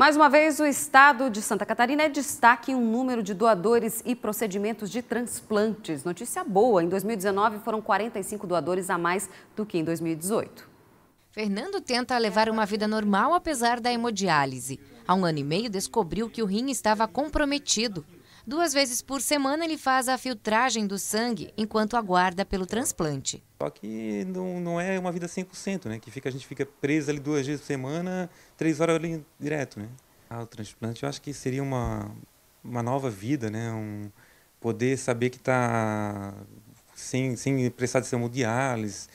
Mais uma vez, o estado de Santa Catarina é destaque em um número de doadores e procedimentos de transplantes. Notícia boa: em 2019 foram 45 doadores a mais do que em 2018. Fernando tenta levar uma vida normal apesar da hemodiálise. Há um ano e meio descobriu que o rim estava comprometido. Duas vezes por semana ele faz a filtragem do sangue enquanto aguarda pelo transplante. Só que não, não é uma vida 100%, né? Que fica, a gente fica preso ali duas vezes por semana, três horas ali direto, né? Ah, o transplante eu acho que seria uma, uma nova vida, né? Um, poder saber que está sem, sem precisar de hemodiálise,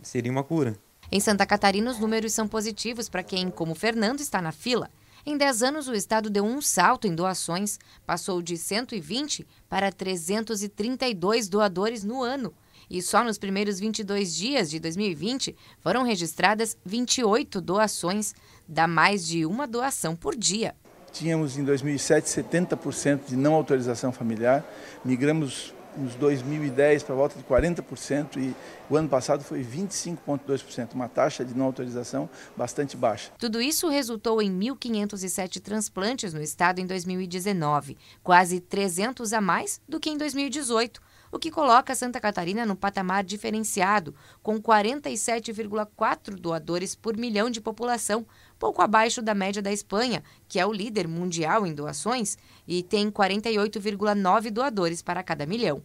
seria uma cura. Em Santa Catarina, os números são positivos para quem, como Fernando, está na fila. Em 10 anos, o estado deu um salto em doações, passou de 120 para 332 doadores no ano, e só nos primeiros 22 dias de 2020 foram registradas 28 doações, dá mais de uma doação por dia. Tínhamos em 2007 70% de não autorização familiar, migramos nos 2010 para volta de 40% e o ano passado foi 25,2%, uma taxa de não autorização bastante baixa. Tudo isso resultou em 1.507 transplantes no estado em 2019, quase 300 a mais do que em 2018 o que coloca Santa Catarina no patamar diferenciado, com 47,4 doadores por milhão de população, pouco abaixo da média da Espanha, que é o líder mundial em doações, e tem 48,9 doadores para cada milhão.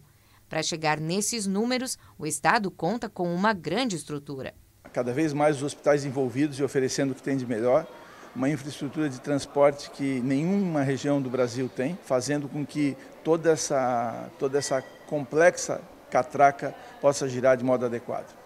Para chegar nesses números, o Estado conta com uma grande estrutura. Cada vez mais os hospitais envolvidos e oferecendo o que tem de melhor, uma infraestrutura de transporte que nenhuma região do Brasil tem, fazendo com que toda essa, toda essa complexa catraca possa girar de modo adequado.